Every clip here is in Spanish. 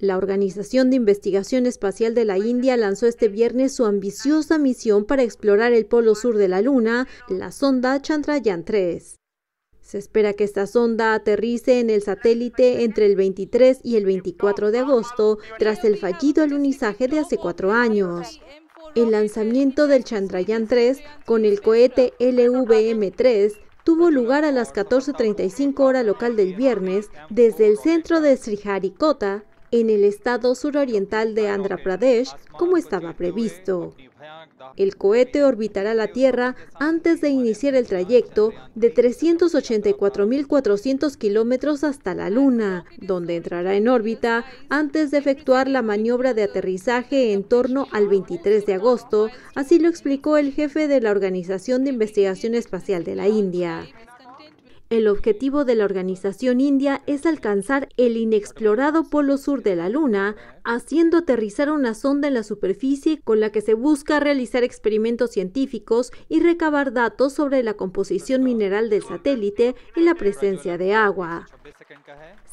La Organización de Investigación Espacial de la India lanzó este viernes su ambiciosa misión para explorar el polo sur de la Luna, la sonda Chandrayaan-3. Se espera que esta sonda aterrice en el satélite entre el 23 y el 24 de agosto, tras el fallido alunizaje de hace cuatro años. El lanzamiento del Chandrayaan-3 con el cohete LVM-3 tuvo lugar a las 14.35 hora local del viernes desde el centro de Sriharikota, en el estado suroriental de Andhra Pradesh, como estaba previsto. El cohete orbitará la Tierra antes de iniciar el trayecto de 384.400 kilómetros hasta la Luna, donde entrará en órbita antes de efectuar la maniobra de aterrizaje en torno al 23 de agosto, así lo explicó el jefe de la Organización de Investigación Espacial de la India. El objetivo de la organización india es alcanzar el inexplorado polo sur de la Luna, haciendo aterrizar una sonda en la superficie con la que se busca realizar experimentos científicos y recabar datos sobre la composición mineral del satélite y la presencia de agua.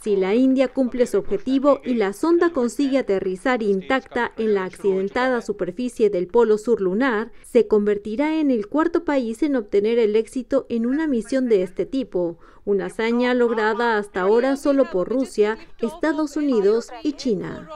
Si la India cumple su objetivo y la sonda consigue aterrizar intacta en la accidentada superficie del polo sur lunar, se convertirá en el cuarto país en obtener el éxito en una misión de este tipo, una hazaña lograda hasta ahora solo por Rusia, Estados Unidos y China.